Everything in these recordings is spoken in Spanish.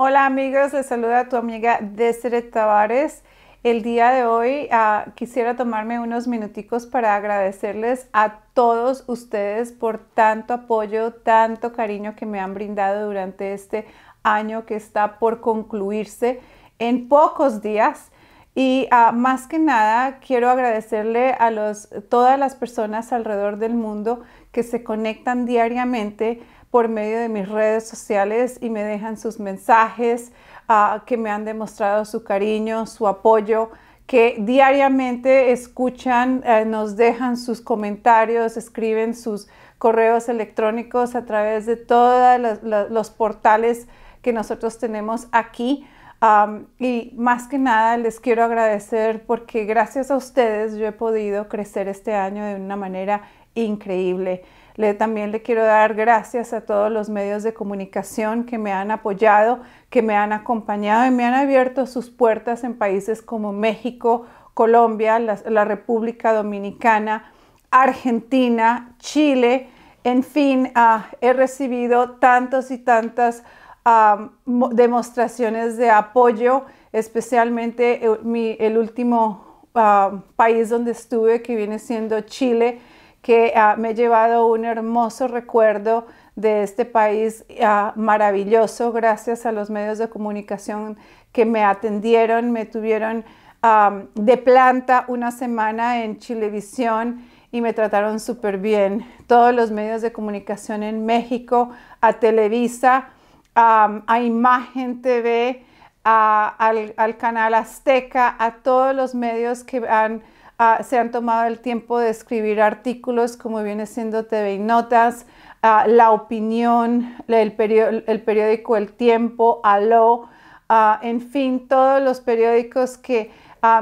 Hola amigos, les saluda tu amiga Desire Tavares. El día de hoy ah, quisiera tomarme unos minuticos para agradecerles a todos ustedes por tanto apoyo, tanto cariño que me han brindado durante este año que está por concluirse en pocos días. Y ah, más que nada, quiero agradecerle a los, todas las personas alrededor del mundo que se conectan diariamente por medio de mis redes sociales y me dejan sus mensajes ah, que me han demostrado su cariño, su apoyo que diariamente escuchan, eh, nos dejan sus comentarios, escriben sus correos electrónicos a través de todos los portales que nosotros tenemos aquí. y más que nada les quiero agradecer porque gracias a ustedes yo he podido crecer este año de una manera increíble también le quiero dar gracias a todos los medios de comunicación que me han apoyado, que me han acompañado y me han abierto sus puertas en países como México, Colombia, la, República Dominicana, Argentina, Chile. En fin, ah, he recibido tantos y tantas ah, demostraciones de apoyo, especialmente eh, el, último ah, país donde estuve, que viene siendo Chile que ah, me he llevado un hermoso recuerdo de este país ah, maravilloso gracias a los medios de comunicación que me atendieron, me tuvieron de planta una semana en Chilevisión y me trataron súper bien. Todos los medios de comunicación en México, a Televisa, a Imagen TV, al canal Azteca, a todos los medios que han Ah, se han tomado el tiempo de escribir artículos como viene siendo TV y Notas, ah, La Opinión, el, periódico El Tiempo, Aló, ah, en fin, todos los periódicos que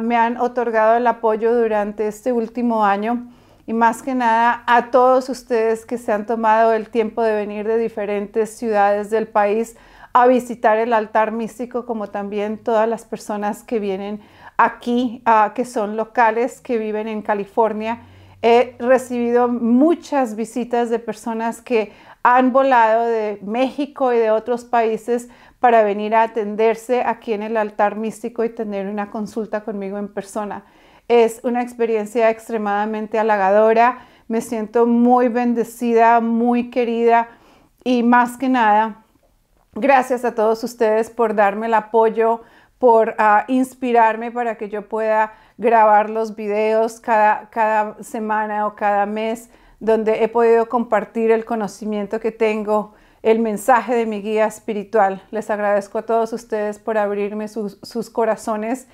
me han otorgado el apoyo durante este último año y más que nada a todos ustedes que se han tomado el tiempo de venir de diferentes ciudades del país a visitar el altar místico, como también todas las personas que vienen aquí, ah, que son locales, que viven en California. He recibido muchas visitas de personas que han volado de México y de otros países para venir a atenderse aquí en el altar místico y tener una consulta conmigo en persona. Es una experiencia extremadamente halagadora, me siento muy bendecida, muy querida y más que nada Gracias a todos ustedes por darme el apoyo, por ah, inspirarme para que yo pueda grabar los videos cada, semana o cada mes donde he podido compartir el conocimiento que tengo, el mensaje de mi guía espiritual. Les agradezco a todos ustedes por abrirme sus, corazones,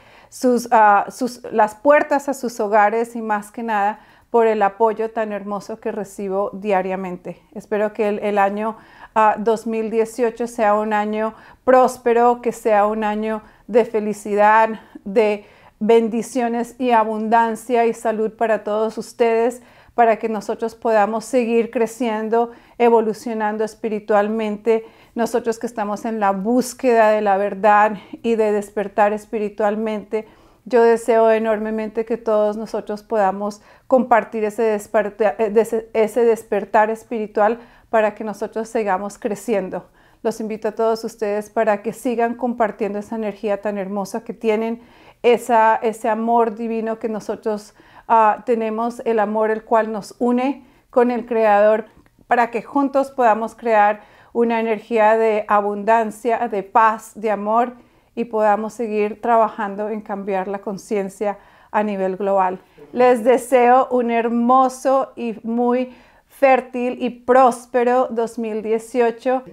ah, sus, las puertas a sus hogares y más que nada por el apoyo tan hermoso que recibo diariamente. Espero que el, año 2018 ah, sea un año próspero, que sea un año de felicidad, de bendiciones y abundancia y salud para todos ustedes, para que nosotros podamos seguir creciendo, evolucionando espiritualmente, nosotros que estamos en la búsqueda de la verdad y de despertar espiritualmente yo deseo enormemente que todos nosotros podamos compartir ese despertar, eh, ese despertar espiritual para que nosotros sigamos creciendo. Los invito a todos ustedes para que sigan compartiendo esa energía tan hermosa que tienen, esa, ese amor divino que nosotros ah, tenemos, el amor el cual nos une con el Creador, para que juntos podamos crear una energía de abundancia, de paz, de amor y podamos seguir trabajando en cambiar la conciencia a nivel global. Les deseo un hermoso y muy fértil y próspero 2018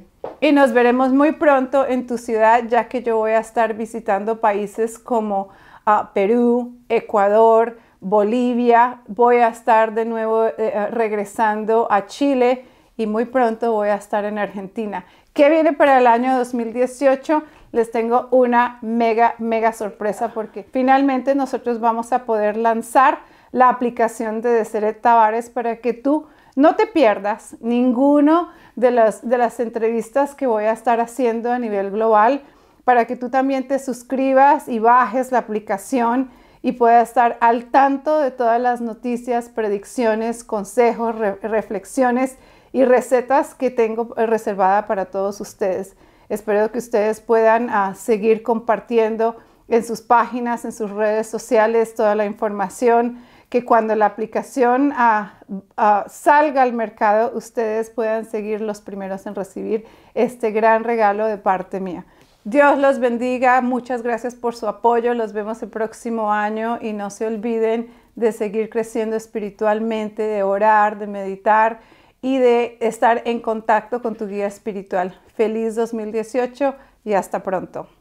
y nos veremos muy pronto en tu ciudad ya que yo voy a estar visitando países como ah, Perú, Ecuador, Bolivia, voy a estar de nuevo eh, eh, regresando a Chile y muy pronto voy a estar en Argentina. ¿Qué viene para el año 2018? les tengo una mega, mega sorpresa porque finalmente nosotros vamos a poder lanzar la aplicación de Deseret Tavares para que tú no te pierdas ninguno de las, entrevistas que voy a estar haciendo a nivel global para que tú también te suscribas y bajes la aplicación y puedas estar al tanto de todas las noticias, predicciones, consejos, reflexiones y recetas que tengo reservada para todos ustedes. Espero que ustedes puedan ah, seguir compartiendo en sus páginas, en sus redes sociales, toda la información, que cuando la aplicación ah, ah, salga al mercado, ustedes puedan seguir los primeros en recibir este gran regalo de parte mía. Dios los bendiga, muchas gracias por su apoyo, los vemos el próximo año y no se olviden de seguir creciendo espiritualmente, de orar, de meditar y de estar en contacto con tu guía espiritual. Feliz 2018 y hasta pronto.